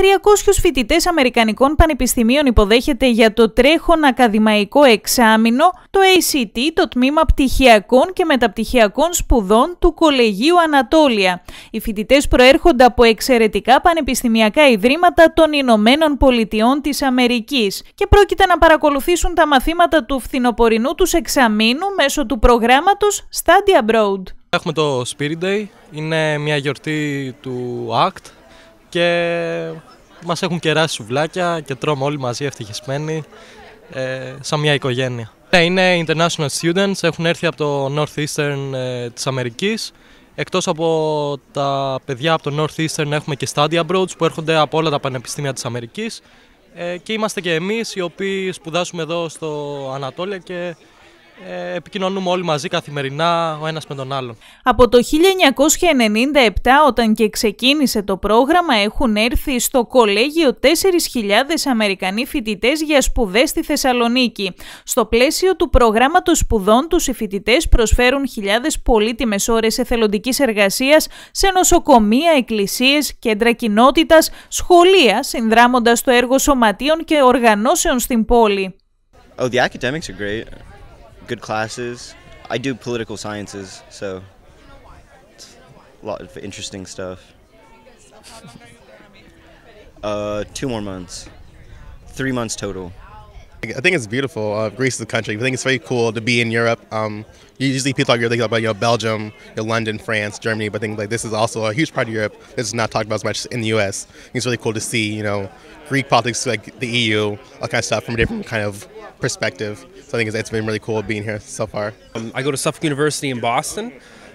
300 φοιτητές Αμερικανικών Πανεπιστημίων υποδέχεται για το τρέχον ακαδημαϊκό εξάμεινο το ACT, το τμήμα πτυχιακών και μεταπτυχιακών σπουδών του Κολεγίου Ανατόλια. Οι φοιτητές προέρχονται από εξαιρετικά πανεπιστημιακά ιδρύματα των Ηνωμένων Πολιτειών της Αμερικής και πρόκειται να παρακολουθήσουν τα μαθήματα του φθινοπορεινού τους εξαμήνου μέσω του προγράμματος Study Abroad. Έχουμε το Spirit Day, είναι μια γιορτή του ACT, και μας έχουν κεράσει σουβλάκια και τρώμε όλοι μαζί ευτυχισμένοι ε, σαν μια οικογένεια. Ναι, είναι international students, έχουν έρθει από το Northeastern ε, της Αμερικής. Εκτός από τα παιδιά από το Northeastern έχουμε και study abroad που έρχονται από όλα τα πανεπιστήμια της Αμερικής ε, και είμαστε και εμείς οι οποίοι σπουδάσουμε εδώ στο Ανατόλια και ε, επικοινωνούμε όλοι μαζί καθημερινά ο ένας με τον άλλον. Από το 1997 όταν και ξεκίνησε το πρόγραμμα έχουν έρθει στο κολέγιο 4.000 Αμερικανοί φοιτητές για σπουδές στη Θεσσαλονίκη. Στο πλαίσιο του προγράμματος σπουδών τους οι φοιτητές προσφέρουν χιλιάδες πολύτιμες ώρες εθελοντικής εργασίας σε νοσοκομεία, εκκλησίες, κέντρα κοινότητας, σχολεία, συνδράμοντας το έργο σωματείων και οργανώσεων στην πόλη. Oh, the good classes. I do political sciences, so a lot of interesting stuff. uh, two more months, three months total. I think it's beautiful. Uh, Greece is a country. I think it's very cool to be in Europe. Um, usually people are thinking about you know, Belgium, you know, London, France, Germany, but I think like this is also a huge part of Europe It's not talked about as much in the U.S. It's really cool to see you know Greek politics, like the EU, all kind of stuff from a different kind of perspective. So I think it's, it's been really cool being here so far. Um, I go to Suffolk University in Boston.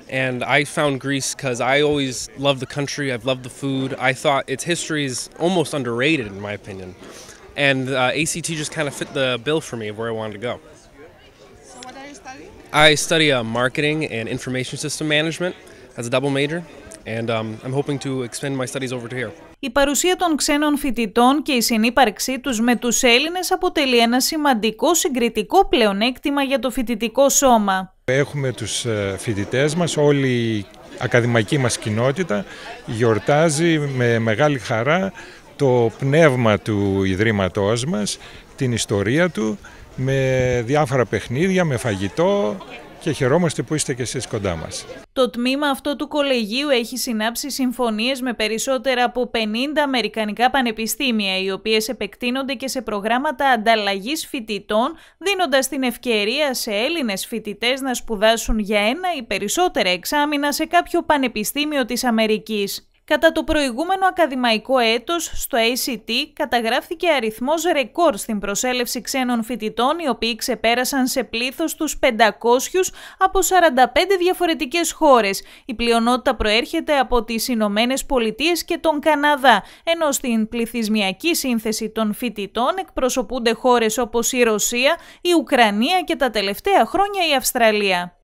And I found Greece because I always loved the country. I've loved the food. I thought its history is almost underrated, in my opinion. and uh, ACT just kind of fit the bill for me of where I wanted to go. So what are you studying? I study uh, marketing and information system management as a double major, and um, I'm hoping to extend my studies over to here. Η παρουσία των ξένων φοιτητών και η συνύπαρξή τους με τους Έλληνες αποτελεί ένα σημαντικό συγκριτικό πλεονέκτημα για το φοιτητικό σώμα. Έχουμε τους ε, φοιτητές μας, όλη η ακαδημαϊκή μας κοινότητα γιορτάζει με μεγάλη χαρά το πνεύμα του Ιδρύματός μας, την ιστορία του, με διάφορα παιχνίδια, με φαγητό και χαιρόμαστε που είστε και εσείς κοντά μας. Το τμήμα αυτό του κολεγίου έχει συνάψει συμφωνίες με περισσότερα από 50 αμερικανικά πανεπιστήμια, οι οποίες επεκτείνονται και σε προγράμματα ανταλλαγής φοιτητών, δίνοντας την ευκαιρία σε Έλληνες φοιτητές να σπουδάσουν για ένα ή περισσότερα εξάμεινα σε κάποιο πανεπιστήμιο της Αμερικής. Κατά το προηγούμενο ακαδημαϊκό έτος, στο ACT καταγράφθηκε αριθμός ρεκόρ στην προσέλευση ξένων φοιτητών, οι οποίοι ξεπέρασαν σε πλήθος τους 500 από 45 διαφορετικές χώρες. Η πλειονότητα προέρχεται από τις Ηνωμένες Πολιτείες και τον Καναδά, ενώ στην πληθυσμιακή σύνθεση των φοιτητών εκπροσωπούνται χώρες όπως η Ρωσία, η Ουκρανία και τα τελευταία χρόνια η Αυστραλία.